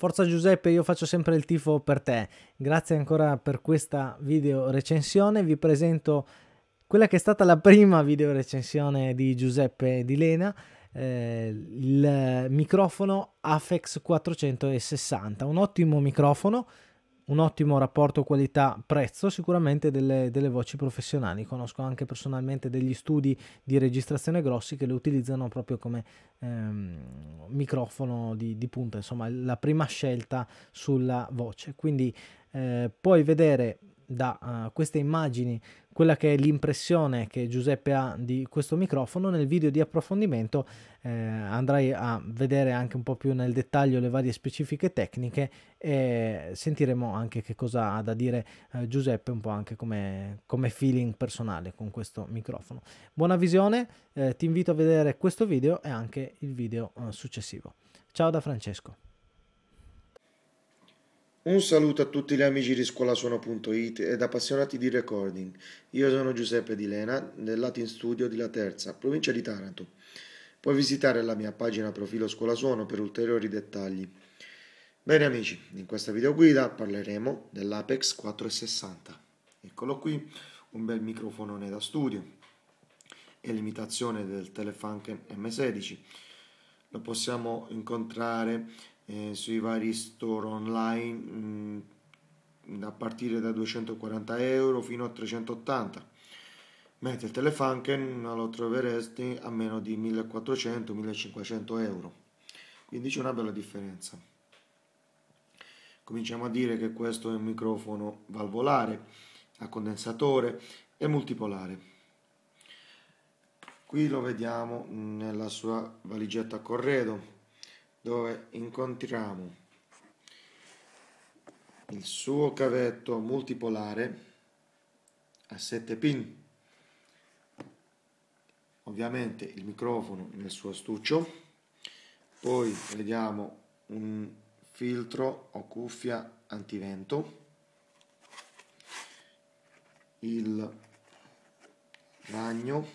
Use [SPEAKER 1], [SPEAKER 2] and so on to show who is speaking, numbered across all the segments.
[SPEAKER 1] Forza Giuseppe, io faccio sempre il tifo per te. Grazie ancora per questa video recensione. Vi presento quella che è stata la prima video recensione di Giuseppe Di Lena. Eh, il microfono Afex 460, un ottimo microfono un ottimo rapporto qualità-prezzo sicuramente delle, delle, voci professionali. Conosco anche personalmente degli studi di registrazione grossi che le utilizzano proprio come ehm, microfono di, di, punta, insomma la prima scelta sulla voce. Quindi eh, puoi vedere da uh, queste immagini quella che è l'impressione che Giuseppe ha di questo microfono. Nel video di approfondimento eh, andrai a vedere anche un po' più nel dettaglio le varie specifiche tecniche e sentiremo anche che cosa ha da dire eh, Giuseppe un po' anche come, come, feeling personale con questo microfono. Buona visione, eh, ti invito a vedere questo video e anche il video eh, successivo. Ciao da Francesco.
[SPEAKER 2] Un saluto a tutti gli amici di scuolasuono.it ed appassionati di recording. Io sono Giuseppe Di Lena, del Latin Studio di La Terza, provincia di Taranto. Puoi visitare la mia pagina profilo Scuolasuono per ulteriori dettagli. Bene amici, in questa videoguida parleremo dell'Apex 460. Eccolo qui, un bel microfonone da studio e l'imitazione del Telefunken M16. Lo possiamo incontrare eh, sui vari store online mh, mm, a partire da 240 euro fino a 380 mentre il Telefunken lo troveresti a meno di 1400-1500 euro quindi c'è una bella differenza cominciamo a dire che questo è un microfono valvolare a condensatore e multipolare qui lo vediamo nella sua valigetta a corredo dove incontriamo il suo cavetto multipolare a 7 pin. Ovviamente il microfono nel suo astuccio. Poi vediamo un filtro o cuffia antivento. Il ragno,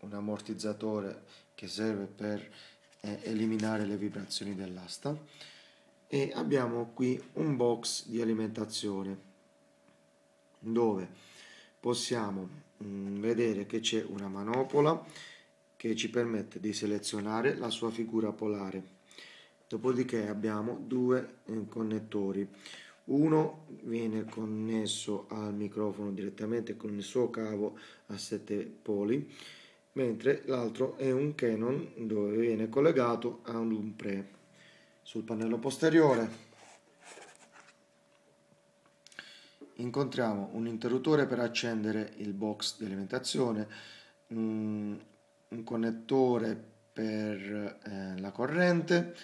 [SPEAKER 2] un ammortizzatore che serve per eh, eliminare le vibrazioni dell'asta e abbiamo qui un box di alimentazione dove possiamo mm, vedere che c'è una manopola che ci permette di selezionare la sua figura polare dopodiché abbiamo due eh, connettori uno viene connesso al microfono direttamente con il suo cavo a 7 poli mentre l'altro è un Canon dove viene collegato a un pre sul pannello posteriore incontriamo un interruttore per accendere il box di alimentazione mm, un, connettore per eh, la corrente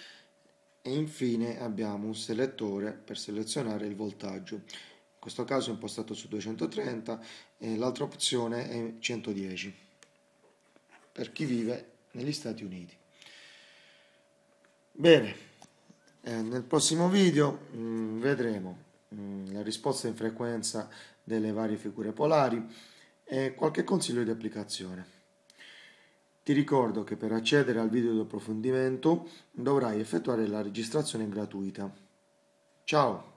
[SPEAKER 2] e infine abbiamo un selettore per selezionare il voltaggio in questo caso è impostato su 230 e l'altra opzione è 110 per chi vive negli Stati Uniti. Bene, eh, nel prossimo video mh, mm, vedremo mh, mm, la risposta in frequenza delle varie figure polari e qualche consiglio di applicazione. Ti ricordo che per accedere al video di approfondimento dovrai effettuare la registrazione gratuita. Ciao!